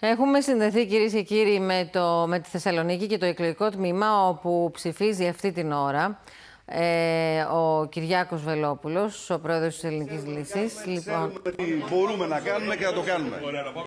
Έχουμε συνδεθεί κυρίες και κύριοι με, το, με τη Θεσσαλονίκη και το εκλογικό τμήμα όπου ψηφίζει αυτή την ώρα ε, ο Κυριάκος Βελόπουλος, ο πρόεδρος της Ελληνικής Λύσης. Λοιπόν... μπορούμε να κάνουμε και να το κάνουμε.